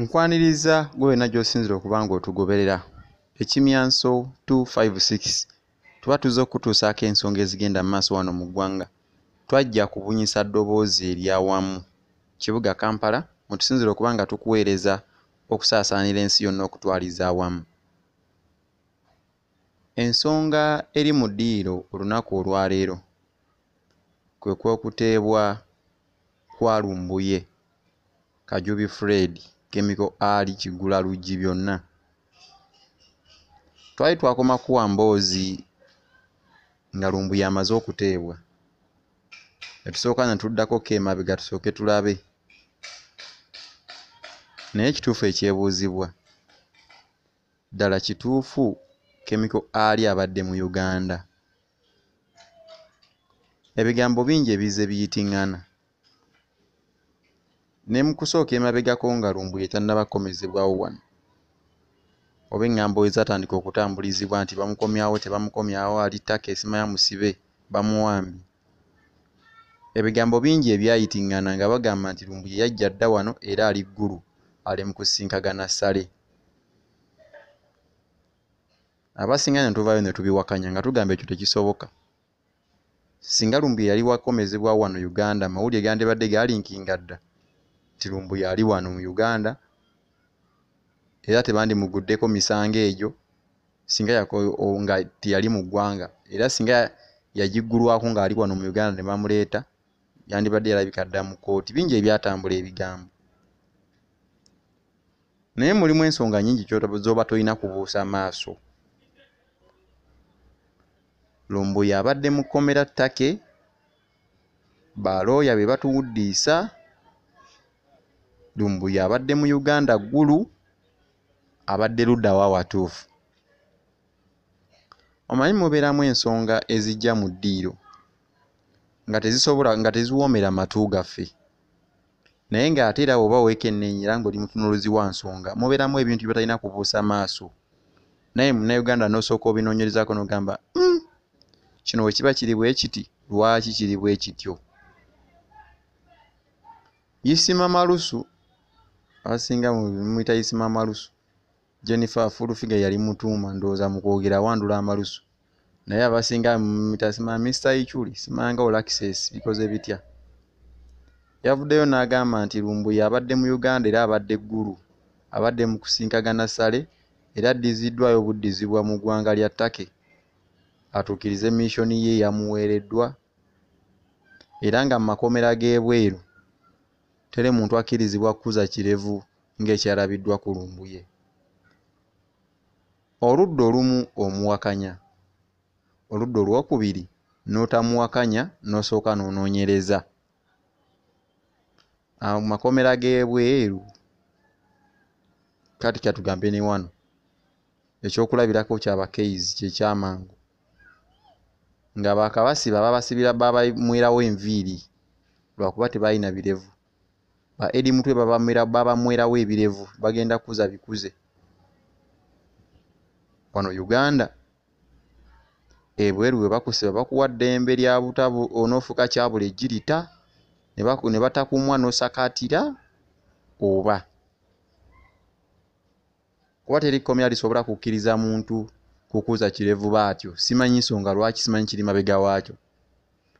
nkwaniriza gwe wenna gy'osinzira okuba ng'otugoberera ekimyanso 256 tuba tuzze okutuusaako ensonga ezigenda mu maaso wano mu ggwanga twajja kubunyisa ddoboozi eryawamu kibuga kampala mutusinzira okuba nga tukuweereza okusaasaanira ensi yonna okutwaliza awamu ensonga eri mu ddiiro olunaku olwaleero kwe kw'okuteebwa kwa lumbuye kajubi fred kemiko ali kigula luggi byonna twali twakoma kuwa mboozi nga lumbu yamaze okuteebwa etusooka ne tuddako keemabega tusooke tulabe naye ekituufu ekyebuuzibwa ddala kituufu kemiko ali abadde mu uganda ebigambo bingi ebize biyitiŋŋana ne mukusooka emabegako nga lumbu yetannabakomezebwawo wano oba eŋŋambo ezatandika okutambulizibwa nti bamukomyawo tebamukomyawo ali ttaka esimaya musibe bamuwambi ebigambo bingi ebyayitiŋŋana nga bagamba nti lumbu yeyajja dda wano era ali ggulu ale mu kusinkagana sale abasinga ne tuvaayo ne tubiwakanya nga tugamba ekyo tekisoboka singa lumbu yeyali wakomezebwa wano uganda mawulire gandibadde gaalinkinga dda Kirumbu yali wano mu Uganda era tebandimuguddeko misango egyo singa nga teyali mu ggwanga era singa yagiggulwako ng'ali wano mu Uganda ne bamuleeta yandibadde yalabika dda mu kkooti bingi ebyatambula ebigambo naye mulimu ensonga nyingi z'oba tolina kubuusa maaso lumbuya abadde mu kkomera ttake balooya be batuwuddiisa lumbuye abadde mu uganda ggulu abadde luddawo awatuufu omanyi mubeeramu ensonga ezijja mu ddiiro nga tezisobola nga teziwoomera matu gaffe naye ng'ate era bweoba weekenneenya era ngaoli mutunuluzi wa nsonga mubeeramu ebintu byebatalina kubuusa maaso naye munnauganda n'osooka obinoonyerezaako n'ogamba mm, kino wekiba kiri bwe kiti lwaki kiri bwe kityo yisima malusu abasinga mumuyita yisima malusu jennifer fulufiga yali mutuuma ndowooza mu kwogera awandula amalusu naye abasinga mumuyita sima mr ichuli simanga olaxes bikoze bitya yavuddeyo n'agamba nti lumbuyi abadde mu uganda era abadde eggulu abadde mu kusinkagana sale era addiziddwayo obuddizibwa mu ggwanga lya take atuukirize missoni ye yamuweereddwa era nga mu makomera g'ebweru tere muntu akkirizibwa kukuza kirevu ng'ekyalabiddwa ku lumbuye oludda olumu omuwakanya oludda olwokubiri n'otamuwakanya n'osooka n'onoonyereza mu makomera g'ebweru kati katugambe ne wano ekyokulabirako kyabakeizi kyekyamangu nga bakabasiba babasibira babamwerawo enviiri lwakuba tebalina birevu edi mutwe babamwerawo ebirevu bagenda kuza bikuze wano uganda ebweru webakusiba bakuwa ddembe lya butabu onoofuuka kyabula ejirita ne batakumwa n'osakaatira oba kuba teri komera lisobola kukkiriza muntu kukuza kirevu baatyo simanyi nsonga lwaki simanyi kiri mabega waakyo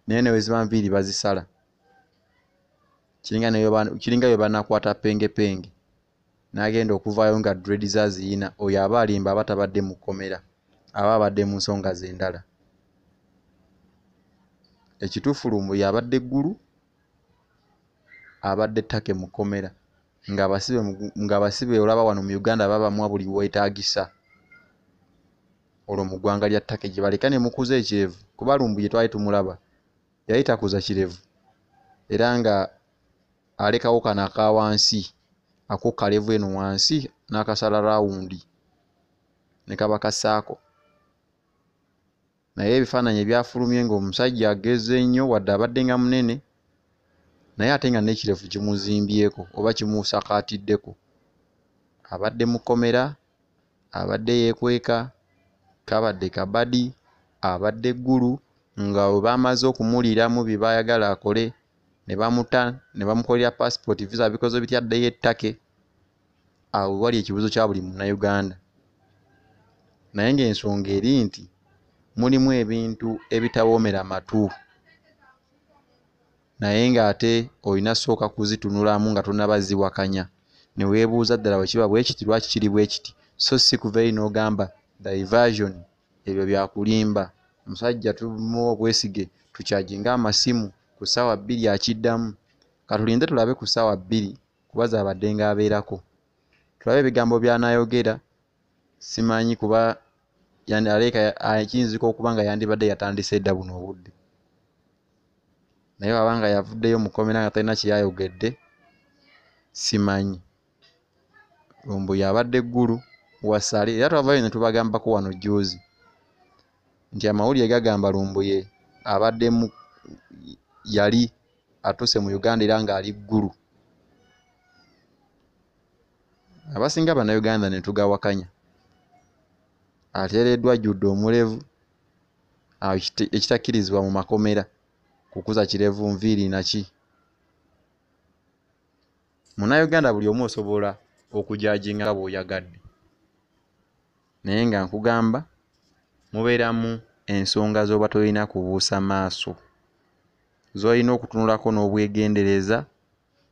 naye newe zibanviiri bazisala kiringa yebanakwata pengepenge nagenda okuvayo nga dredi zaziyina oyo aba alimba aba tabadde mukomera aba abadde mu nsonga zendala ekitufu lumbu yabadde eggulu abadde ttake mukomera nga basibe olaba wano mu uganda babamu buli wetagisa olwo mu ggwanga lya ttake gyebaleka ne mukuza ekirevu kuba lumbu yetwali tumulaba yali takuza kirevu era nga alekawo kano akawansi akukka levu eno wansi n'akasala raawundi ne kaba kassaako naye ebifaananyi ebyafulumye ng'omusajja ageze nnyo wadde abadde nga munene naye ate nga n'ekirevu kimuzimbyeko oba kimusakaatiddeko abadde mukomera abadde yeekweka kabadde kabadi abadde eggulu nga webaamaze okumuliramu bye baayagala akole ne bamuta ne bamukolera passport visa bikozo bitya ddeyo ettake awo wali ekibuuzo kya buli munnayuganda naye ng'ensonga eri nti mulimu ebintu ebitawoomera matu naye ng'ate olina sooka kuzitunulamu nga tonabaziwakanya ne weebuuza ddala bwe kiba bwekiti lwaki kiri bwe kiti so si kuva eri n'ogamba diversion ebyo byakulimba omusajja tumuwa obwesige tukyaginga amasimu ku ssaawa bbiri akiddamu katulinde tulabe ku ssaawa bbiri kuba zaabadde ng'abeerako tulabe ebigambo by'anaayogera simanyi kuba aleeka kiyinzika okuba nga yandibadde yatandise edda buno obudde naye waba nga yavuddeyo mukomera nga talina kyeyayogedde simanyi mbu yabadde eggulu wasale era twavayo ne tubagambako wano jjuuzi nti amawulire gagamba lumbuye abadde yali atuse mu uganda era ngaali ggulu abasinga bannauganda netugawakanya ateereddwa jjudde omulevu ekitakkirizibwa mu makomera kukuza kirevu nviiri naki munauganda buli omu osobola okujajinga nga bw'oyagadde naye nga nkugamba mubeeramu ensonga z'oba tolina kubuusa maaso z'olina okutunulako n'obwegendereza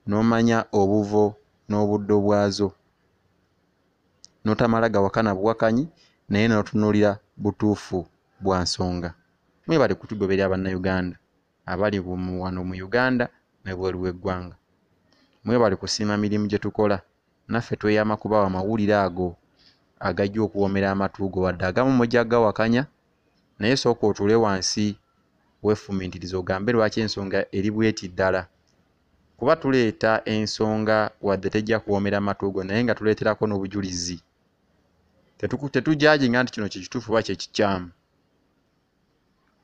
n'omanya obuvo n'obuddo bwazo n'otamala gawakana buwakanyi naye n'otunulira butuufu bwa nsonga mwe bali kutugoberya bannayuganda abali wano mu uganda nebweru weggwanga mwe bali kusiima mirimu gye tukola naffe tweyama kubawa amawulire ago agajja okuwomera amatuugo wadde agamu mujja gawakanya naye sooka otule wansi weefumiitiriza ogambe lwaki ensonga eri bweti ddala kuba tuleeta ensonga wadde tejja kuwoomera matugo naye nga tuleeterako n'obujulizi tetujaaginga nti kino kyekituufu oba kyekikyamu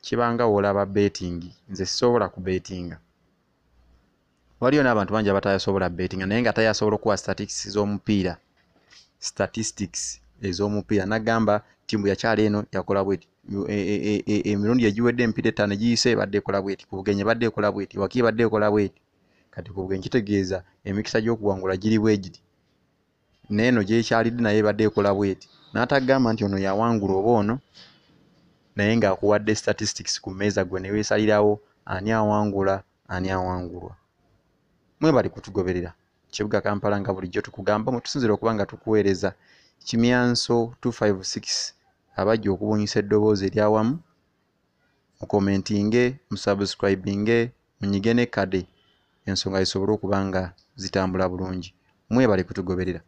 kibanga woolaba beetingi nze sisobola kubeetinga waliyo n'abantu bangi abatayasobola beetinga naye nga tayasobola okuwa statitics z'omupiira statistics ez'omupiira nagamba ttiimu yakyala eno yakola bweti emirundi e, e, e, egiwedde empira etaano egiyise ebadde ekola bweti ku bugenyi ebadde ekola bweti waki ebadde ekola bweti kati ku bugenyi kitegeeza emikisa gy'okuwangula giri bwegiri neeno gyekyalidde naye ebadde ekola bweti n'atagamba nti ono yawangula oba ono naye ng'akuwadde statistics ku meeza gwe ne weesalirawo ani awangula ani awangulwa mwe bali kutugoberera kibuga kampala nga bulijjo tukugamba mwe tusinzira okuba nga tukuweereza kimyanso 256 abajja okubunyisa eddoboozi eryawamu mukomentinge musabusikribinge munyige ne kade ensonga zisobole okuba nga zitambula bulungi mwebale kutugoberera